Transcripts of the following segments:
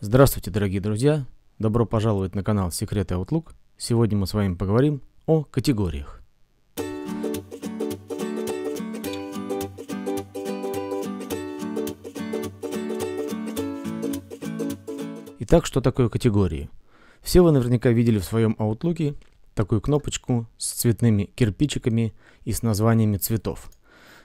Здравствуйте, дорогие друзья! Добро пожаловать на канал Секреты Outlook. Сегодня мы с вами поговорим о категориях. Итак, что такое категории? Все вы наверняка видели в своем Outlook такую кнопочку с цветными кирпичиками и с названиями цветов –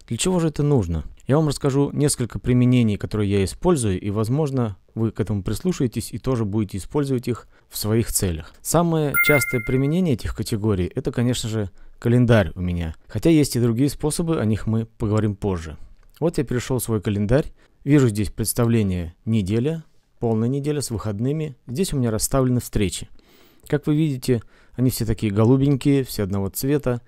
для чего же это нужно? Я вам расскажу несколько применений, которые я использую, и, возможно, вы к этому прислушаетесь и тоже будете использовать их в своих целях. Самое частое применение этих категорий – это, конечно же, календарь у меня. Хотя есть и другие способы, о них мы поговорим позже. Вот я перешел в свой календарь. Вижу здесь представление неделя, полная неделя с выходными. Здесь у меня расставлены встречи. Как вы видите, они все такие голубенькие, все одного цвета.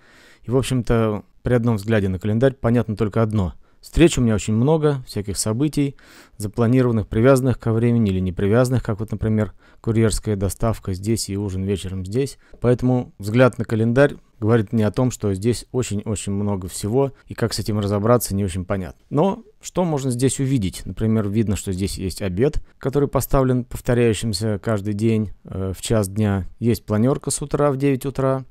И, в общем-то, при одном взгляде на календарь понятно только одно. Встреч у меня очень много, всяких событий, запланированных, привязанных ко времени или не привязанных, как вот, например, курьерская доставка здесь и ужин вечером здесь. Поэтому взгляд на календарь говорит мне о том, что здесь очень-очень много всего, и как с этим разобраться, не очень понятно. Но что можно здесь увидеть? Например, видно, что здесь есть обед, который поставлен повторяющимся каждый день э, в час дня. Есть планерка с утра в 9 утра.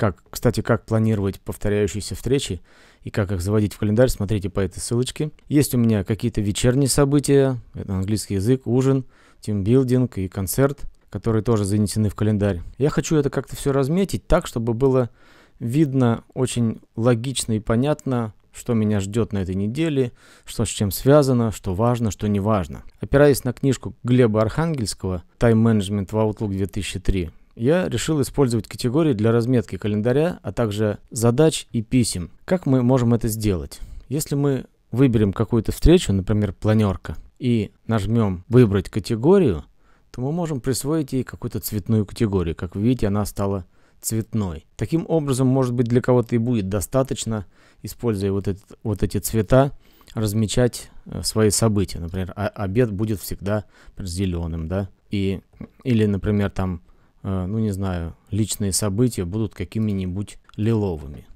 Как, кстати, как планировать повторяющиеся встречи и как их заводить в календарь, смотрите по этой ссылочке. Есть у меня какие-то вечерние события, это английский язык, ужин, тимбилдинг и концерт, которые тоже занесены в календарь. Я хочу это как-то все разметить так, чтобы было видно очень логично и понятно, что меня ждет на этой неделе, что с чем связано, что важно, что не важно. Опираясь на книжку Глеба Архангельского «Тайм-менеджмент в Outlook 2003», я решил использовать категории для разметки календаря, а также задач и писем. Как мы можем это сделать? Если мы выберем какую-то встречу, например, планерка, и нажмем «Выбрать категорию», то мы можем присвоить ей какую-то цветную категорию. Как вы видите, она стала цветной. Таким образом, может быть, для кого-то и будет достаточно, используя вот, этот, вот эти цвета, размечать э, свои события. Например, «А-, обед будет всегда зеленым, да, и, или, например, там Э, ну не знаю, личные события будут какими-нибудь лиловыми.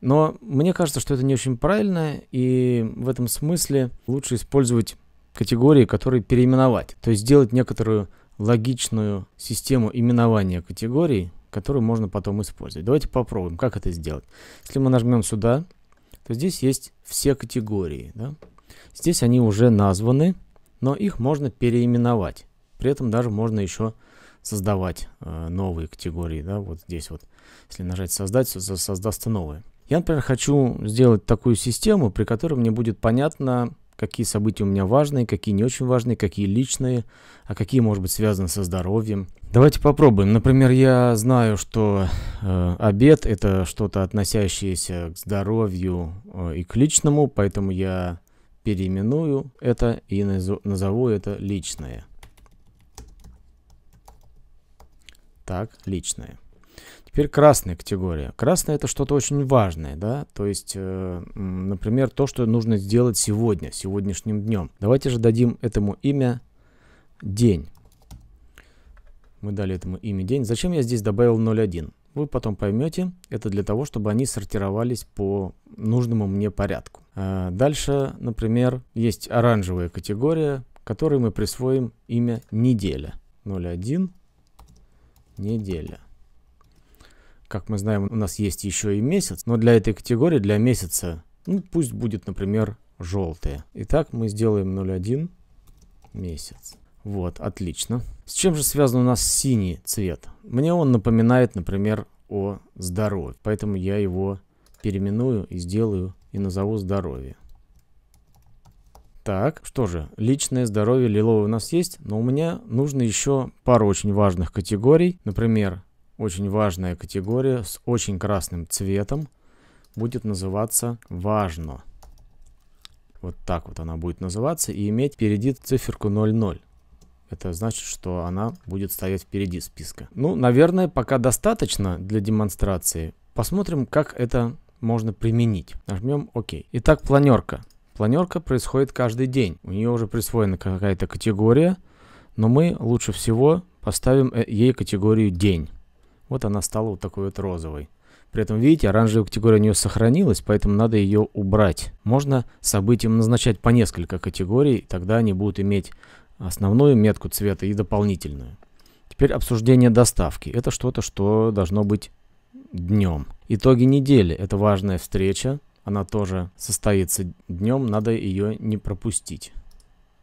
Но мне кажется, что это не очень правильно, и в этом смысле лучше использовать категории, которые переименовать. То есть сделать некоторую логичную систему именования категорий, которую можно потом использовать. Давайте попробуем, как это сделать. Если мы нажмем сюда, то здесь есть все категории. Да? Здесь они уже названы, но их можно переименовать. При этом даже можно еще создавать э, новые категории, да, вот здесь вот. Если нажать «Создать», создастся новое. Я, например, хочу сделать такую систему, при которой мне будет понятно, какие события у меня важные, какие не очень важные, какие личные, а какие, может быть, связаны со здоровьем. Давайте попробуем. Например, я знаю, что э, обед – это что-то относящееся к здоровью э, и к личному, поэтому я переименую это и назову это личное. Так, личное. Теперь красная категория. Красная это что-то очень важное, да, то есть, э, например, то, что нужно сделать сегодня, сегодняшним днем. Давайте же дадим этому имя день. Мы дали этому имя день. Зачем я здесь добавил 01? Вы потом поймете, это для того, чтобы они сортировались по нужному мне порядку. Э, дальше, например, есть оранжевая категория, которой мы присвоим имя неделя. 01 неделя. Как мы знаем, у нас есть еще и месяц, но для этой категории, для месяца, ну, пусть будет, например, желтые. Итак, мы сделаем 0,1 месяц. Вот, отлично. С чем же связан у нас синий цвет? Мне он напоминает, например, о здоровье. Поэтому я его переименую и сделаю и назову здоровье. Так, что же, личное здоровье лиловое у нас есть, но у меня нужно еще пару очень важных категорий. Например, очень важная категория с очень красным цветом будет называться «Важно». Вот так вот она будет называться и иметь впереди циферку 00. Это значит, что она будет стоять впереди списка. Ну, наверное, пока достаточно для демонстрации. Посмотрим, как это можно применить. Нажмем «Ок». Итак, планерка. Планерка происходит каждый день. У нее уже присвоена какая-то категория, но мы лучше всего поставим э, ей категорию день. Вот она стала вот такой вот розовой. При этом, видите, оранжевая категория у нее сохранилась, поэтому надо ее убрать. Можно событиям назначать по несколько категорий, тогда они будут иметь основную метку цвета и дополнительную. Теперь обсуждение доставки. Это что-то, что должно быть днем. Итоги недели. Это важная встреча, она тоже состоится днем, надо ее не пропустить.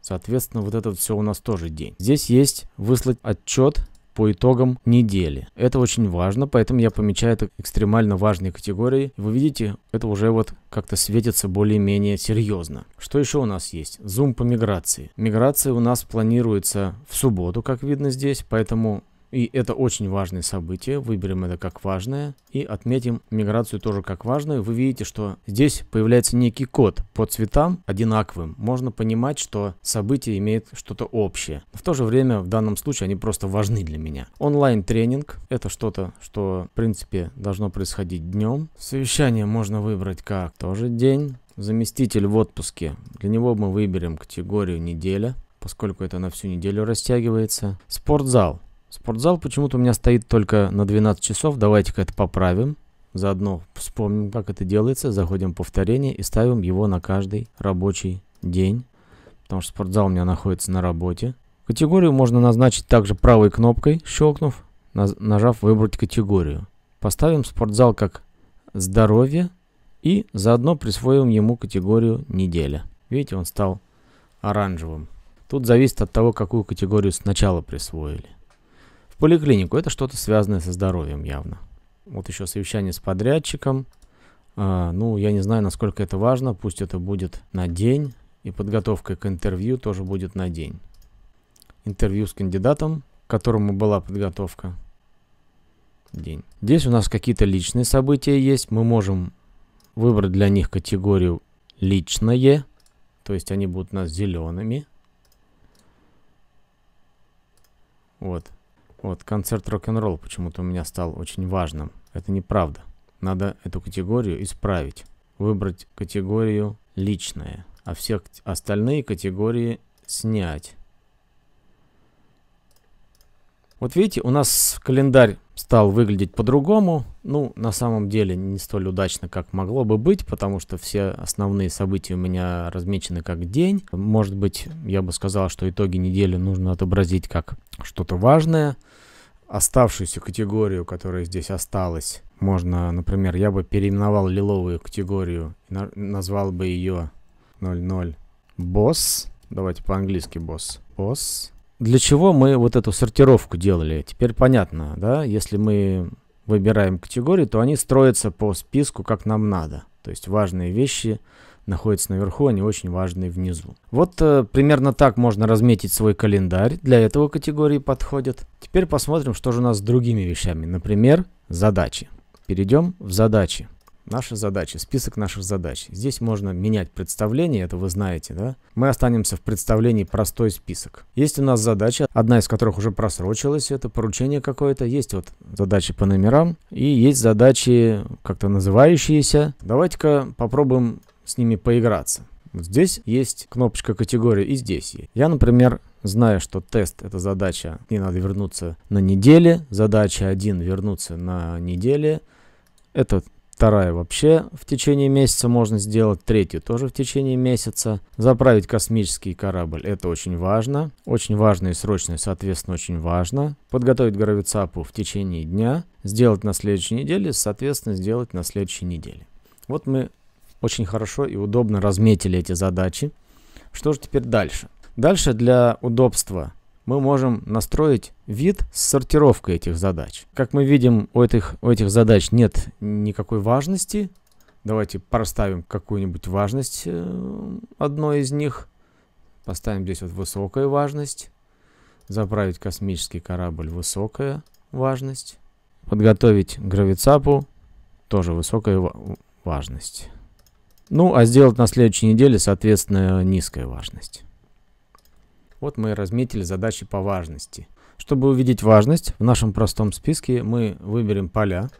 Соответственно, вот это все у нас тоже день. Здесь есть выслать отчет по итогам недели. Это очень важно, поэтому я помечаю это экстремально важной категорией. Вы видите, это уже вот как-то светится более-менее серьезно. Что еще у нас есть? Зум по миграции. Миграция у нас планируется в субботу, как видно здесь, поэтому и это очень важное событие, выберем это как важное и отметим миграцию тоже как важную. Вы видите, что здесь появляется некий код по цветам одинаковым. Можно понимать, что событие имеет что-то общее. В то же время в данном случае они просто важны для меня. Онлайн-тренинг – это что-то, что в принципе должно происходить днем. Совещание можно выбрать как тоже день. Заместитель в отпуске. Для него мы выберем категорию неделя, поскольку это на всю неделю растягивается. Спортзал – Спортзал почему-то у меня стоит только на 12 часов. Давайте-ка это поправим. Заодно вспомним, как это делается. Заходим в повторение и ставим его на каждый рабочий день. Потому что спортзал у меня находится на работе. Категорию можно назначить также правой кнопкой, щелкнув, нажав «Выбрать категорию». Поставим спортзал как «Здоровье» и заодно присвоим ему категорию «Неделя». Видите, он стал оранжевым. Тут зависит от того, какую категорию сначала присвоили поликлинику. Это что-то связанное со здоровьем явно. Вот еще совещание с подрядчиком. А, ну, я не знаю, насколько это важно. Пусть это будет на день. И подготовка к интервью тоже будет на день. Интервью с кандидатом, к которому была подготовка. День. Здесь у нас какие-то личные события есть. Мы можем выбрать для них категорию «Личное». То есть они будут у нас зелеными. Вот. Вот, концерт рок-н-ролл почему-то у меня стал очень важным. Это неправда. Надо эту категорию исправить. Выбрать категорию «Личное», а все остальные категории снять. Вот видите, у нас календарь стал выглядеть по-другому. Ну, на самом деле, не столь удачно, как могло бы быть, потому что все основные события у меня размечены как день. Может быть, я бы сказал, что итоги недели нужно отобразить как что-то важное. Оставшуюся категорию, которая здесь осталась, можно, например, я бы переименовал лиловую категорию, назвал бы ее 00 босс. Давайте по-английски босс. Босс для чего мы вот эту сортировку делали? Теперь понятно, да? Если мы выбираем категории, то они строятся по списку, как нам надо. То есть важные вещи находятся наверху, они очень важные внизу. Вот э, примерно так можно разметить свой календарь. Для этого категории подходят. Теперь посмотрим, что же у нас с другими вещами. Например, задачи. Перейдем в задачи. Наши задачи, список наших задач. Здесь можно менять представление, это вы знаете, да? Мы останемся в представлении простой список. Есть у нас задача, одна из которых уже просрочилась, это поручение какое-то. Есть вот задачи по номерам и есть задачи как-то называющиеся. Давайте-ка попробуем с ними поиграться. Вот здесь есть кнопочка категории и здесь есть. Я, например, знаю, что тест это задача, мне надо вернуться на неделе, задача 1 вернуться на неделе. Это вторая вообще в течение месяца можно сделать, третью тоже в течение месяца. Заправить космический корабль – это очень важно. Очень важно и срочно, соответственно, очень важно. Подготовить гравицапу в течение дня, сделать на следующей неделе, соответственно, сделать на следующей неделе. Вот мы очень хорошо и удобно разметили эти задачи. Что же теперь дальше? Дальше для удобства мы можем настроить вид с сортировкой этих задач. Как мы видим, у этих, у этих задач нет никакой важности. Давайте проставим какую-нибудь важность э, одной из них. Поставим здесь вот высокая важность. Заправить космический корабль высокая важность. Подготовить гравицапу тоже высокая важность. Ну, а сделать на следующей неделе, соответственно, низкая важность. Вот мы разметили задачи по важности. Чтобы увидеть важность, в нашем простом списке мы выберем поля,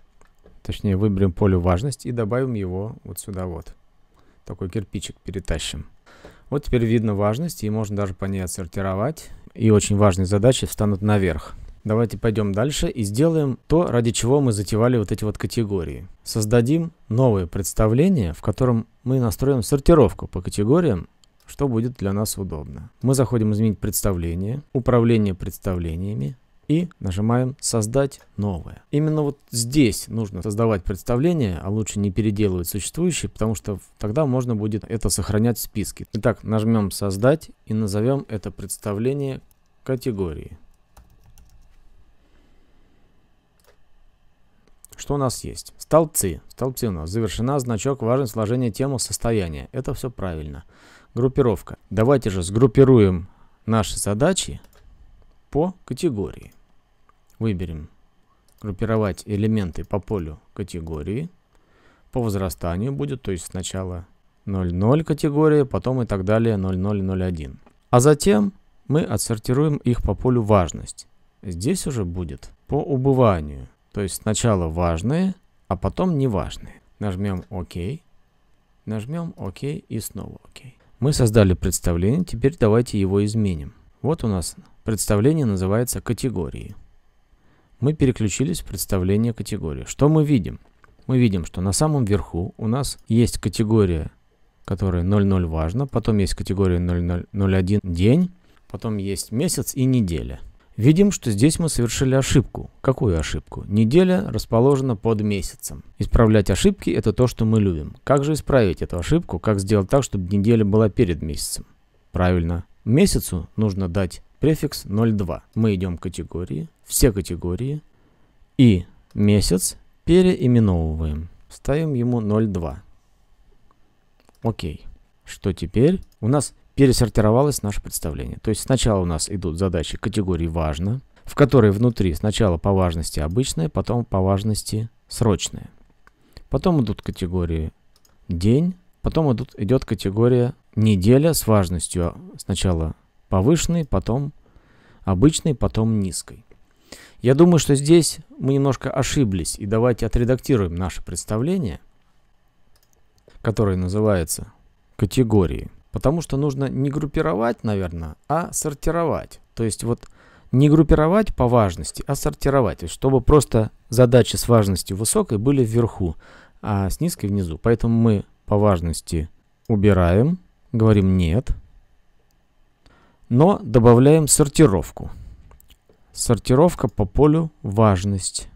точнее выберем поле важность и добавим его вот сюда вот. Такой кирпичик перетащим. Вот теперь видно важность, и можно даже по ней отсортировать. И очень важные задачи встанут наверх. Давайте пойдем дальше и сделаем то, ради чего мы затевали вот эти вот категории. Создадим новое представление, в котором мы настроим сортировку по категориям что будет для нас удобно. Мы заходим «Изменить представление», «Управление представлениями», и нажимаем «Создать новое». Именно вот здесь нужно создавать представление, а лучше не переделывать существующие, потому что тогда можно будет это сохранять в списке. Итак, нажмем «Создать» и назовем это представление категории. Что у нас есть? Столбцы. Столбцы у нас. Завершена, значок, важен, сложение темы, состояние. Это все правильно. Группировка. Давайте же сгруппируем наши задачи по категории. Выберем группировать элементы по полю категории. По возрастанию будет, то есть сначала 0,0 категория, потом и так далее 0,0,0,1. А затем мы отсортируем их по полю важность. Здесь уже будет по убыванию. То есть сначала важные, а потом неважные. Нажмем ОК. Нажмем ОК и снова ОК. Мы создали представление, теперь давайте его изменим. Вот у нас представление называется категории. Мы переключились в представление категории. Что мы видим? Мы видим, что на самом верху у нас есть категория, которая 00 важна. потом есть категория 0001 день, потом есть месяц и неделя. Видим, что здесь мы совершили ошибку. Какую ошибку? Неделя расположена под месяцем. Исправлять ошибки – это то, что мы любим. Как же исправить эту ошибку? Как сделать так, чтобы неделя была перед месяцем? Правильно. Месяцу нужно дать префикс 02. Мы идем к категории, все категории, и месяц переименовываем. Ставим ему 02. Окей. Что теперь? У нас пересортировалось наше представление. То есть сначала у нас идут задачи категории «важно», в которой внутри сначала по важности обычное, потом по важности срочное. Потом идут категории «день», потом идут, идет категория «неделя» с важностью сначала повышенной, потом обычной, потом низкой. Я думаю, что здесь мы немножко ошиблись, и давайте отредактируем наше представление, которое называется «категории». Потому что нужно не группировать, наверное, а сортировать. То есть вот не группировать по важности, а сортировать. чтобы просто задачи с важностью высокой были вверху, а с низкой внизу. Поэтому мы по важности убираем, говорим «нет», но добавляем сортировку. Сортировка по полю «важность».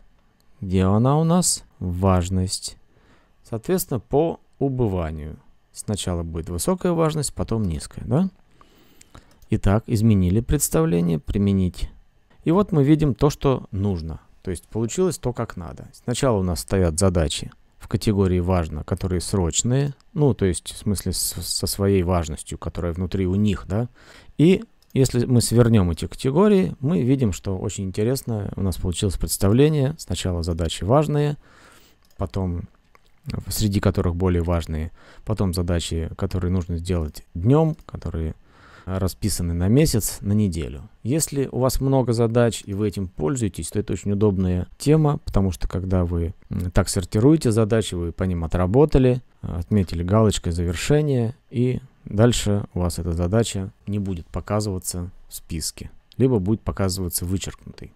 Где она у нас? «Важность». Соответственно, по убыванию – Сначала будет высокая важность, потом низкая, да? Итак, изменили представление, применить. И вот мы видим то, что нужно. То есть получилось то, как надо. Сначала у нас стоят задачи в категории «важно», которые срочные, ну, то есть, в смысле, со своей важностью, которая внутри у них, да. И если мы свернем эти категории, мы видим, что очень интересно у нас получилось представление. Сначала задачи важные, потом среди которых более важные. Потом задачи, которые нужно сделать днем, которые э, расписаны на месяц, на неделю. Если у вас много задач и вы этим пользуетесь, то это очень удобная тема, потому что когда вы так сортируете задачи, вы по ним отработали, отметили галочкой завершение, и дальше у вас эта задача не будет показываться в списке, либо будет показываться вычеркнутой.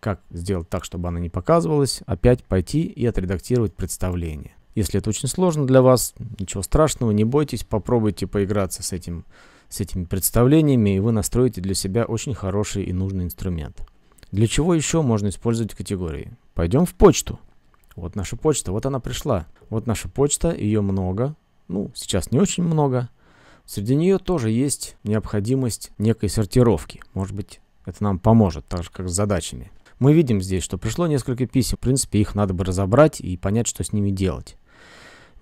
Как сделать так, чтобы она не показывалась? Опять пойти и отредактировать представление. Если это очень сложно для вас, ничего страшного, не бойтесь, попробуйте поиграться с, этим, с этими представлениями, и вы настроите для себя очень хороший и нужный инструмент. Для чего еще можно использовать категории? Пойдем в почту. Вот наша почта, вот она пришла. Вот наша почта, ее много. Ну, сейчас не очень много. Среди нее тоже есть необходимость некой сортировки. Может быть, это нам поможет, так же как с задачами. Мы видим здесь, что пришло несколько писем. В принципе, их надо бы разобрать и понять, что с ними делать.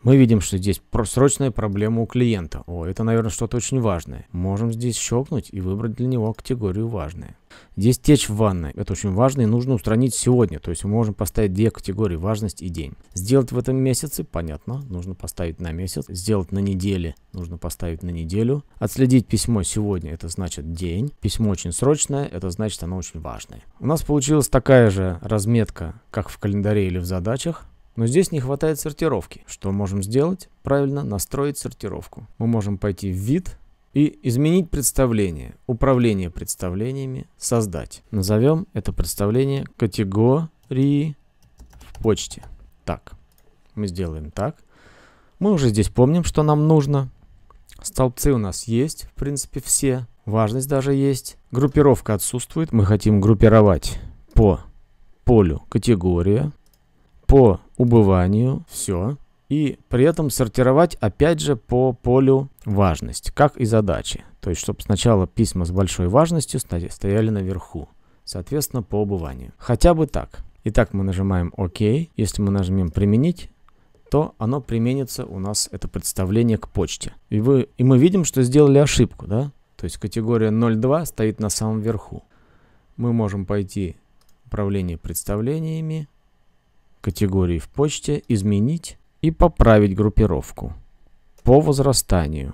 Мы видим, что здесь просрочная проблема у клиента. О, это, наверное, что-то очень важное. Можем здесь щелкнуть и выбрать для него категорию «Важное». Здесь течь в ванной. Это очень важно и нужно устранить сегодня. То есть мы можем поставить две категории – важность и день. Сделать в этом месяце, понятно, нужно поставить на месяц. Сделать на неделе, нужно поставить на неделю. Отследить письмо сегодня – это значит день. Письмо очень срочное – это значит оно очень важное. У нас получилась такая же разметка, как в календаре или в задачах. Но здесь не хватает сортировки. Что можем сделать? Правильно, настроить сортировку. Мы можем пойти в вид и изменить представление. Управление представлениями создать. Назовем это представление категории в почте. Так, мы сделаем так. Мы уже здесь помним, что нам нужно. Столбцы у нас есть, в принципе, все. Важность даже есть. Группировка отсутствует. Мы хотим группировать по полю категория по убыванию, все. И при этом сортировать опять же по полю важность, как и задачи. То есть, чтобы сначала письма с большой важностью стояли наверху, соответственно, по убыванию. Хотя бы так. Итак, мы нажимаем ОК. Если мы нажмем «Применить», то оно применится у нас, это представление к почте. И, вы, и мы видим, что сделали ошибку, да? То есть категория 0.2 стоит на самом верху. Мы можем пойти в «Управление представлениями», категории в почте изменить и поправить группировку по возрастанию.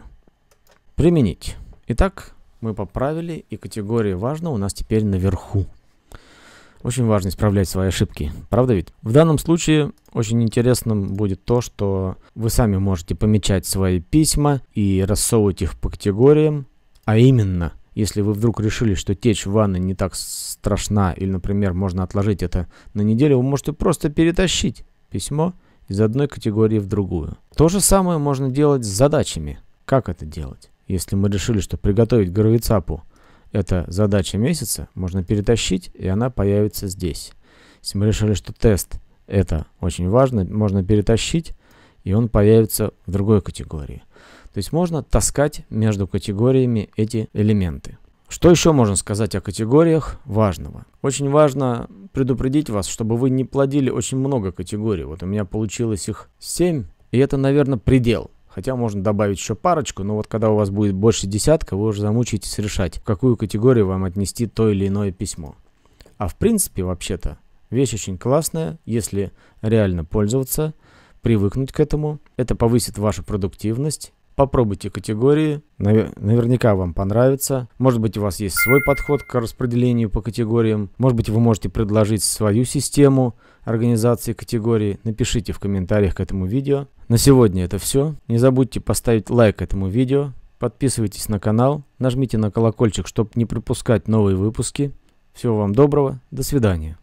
Применить. Итак, мы поправили, и категория «Важно» у нас теперь наверху. Очень важно исправлять свои ошибки, правда ведь? В данном случае очень интересным будет то, что вы сами можете помечать свои письма и рассовывать их по категориям, а именно – если вы вдруг решили, что течь в ванной не так страшна, или, например, можно отложить это на неделю, вы можете просто перетащить письмо из одной категории в другую. То же самое можно делать с задачами. Как это делать? Если мы решили, что приготовить горовицапу – это задача месяца, можно перетащить, и она появится здесь. Если мы решили, что тест – это очень важно, можно перетащить, и он появится в другой категории. То есть можно таскать между категориями эти элементы. Что еще можно сказать о категориях важного? Очень важно предупредить вас, чтобы вы не плодили очень много категорий. Вот у меня получилось их 7, и это, наверное, предел. Хотя можно добавить еще парочку, но вот когда у вас будет больше десятка, вы уже замучаетесь решать, в какую категорию вам отнести то или иное письмо. А в принципе, вообще-то, вещь очень классная, если реально пользоваться, привыкнуть к этому. Это повысит вашу продуктивность Попробуйте категории, наверняка вам понравится. Может быть, у вас есть свой подход к распределению по категориям. Может быть, вы можете предложить свою систему организации категорий. Напишите в комментариях к этому видео. На сегодня это все. Не забудьте поставить лайк этому видео. Подписывайтесь на канал, нажмите на колокольчик, чтобы не пропускать новые выпуски. Всего вам доброго, до свидания.